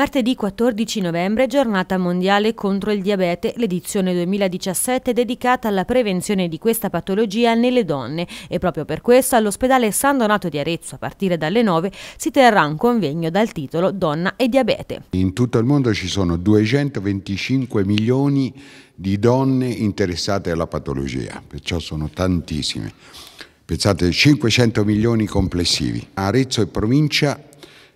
Martedì 14 novembre, giornata mondiale contro il diabete, l'edizione 2017 dedicata alla prevenzione di questa patologia nelle donne e proprio per questo all'ospedale San Donato di Arezzo a partire dalle 9 si terrà un convegno dal titolo Donna e diabete. In tutto il mondo ci sono 225 milioni di donne interessate alla patologia, perciò sono tantissime. Pensate, 500 milioni complessivi. Arezzo e provincia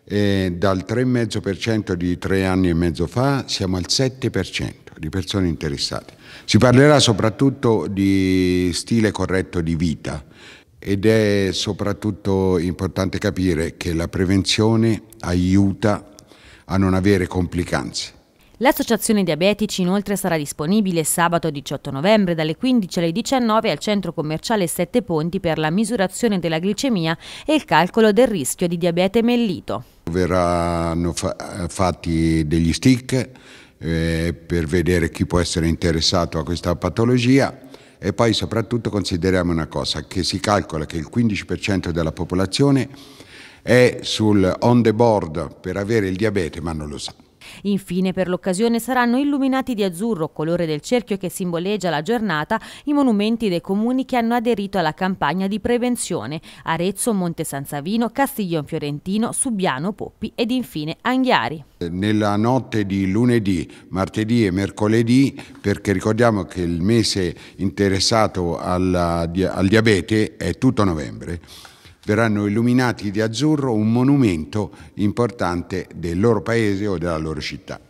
e dal 3,5% di tre anni e mezzo fa siamo al 7% di persone interessate. Si parlerà soprattutto di stile corretto di vita ed è soprattutto importante capire che la prevenzione aiuta a non avere complicanze. L'associazione diabetici inoltre sarà disponibile sabato 18 novembre dalle 15 alle 19 al centro commerciale Sette Ponti per la misurazione della glicemia e il calcolo del rischio di diabete mellito verranno fa fatti degli stick eh, per vedere chi può essere interessato a questa patologia e poi soprattutto consideriamo una cosa, che si calcola che il 15% della popolazione è sul on the board per avere il diabete ma non lo sa. Infine, per l'occasione saranno illuminati di azzurro, colore del cerchio che simboleggia la giornata, i monumenti dei comuni che hanno aderito alla campagna di prevenzione Arezzo, Monte San Savino, Castiglion Fiorentino, Subiano, Poppi ed infine Anghiari. Nella notte di lunedì, martedì e mercoledì, perché ricordiamo che il mese interessato alla, al diabete è tutto novembre, verranno illuminati di azzurro un monumento importante del loro paese o della loro città.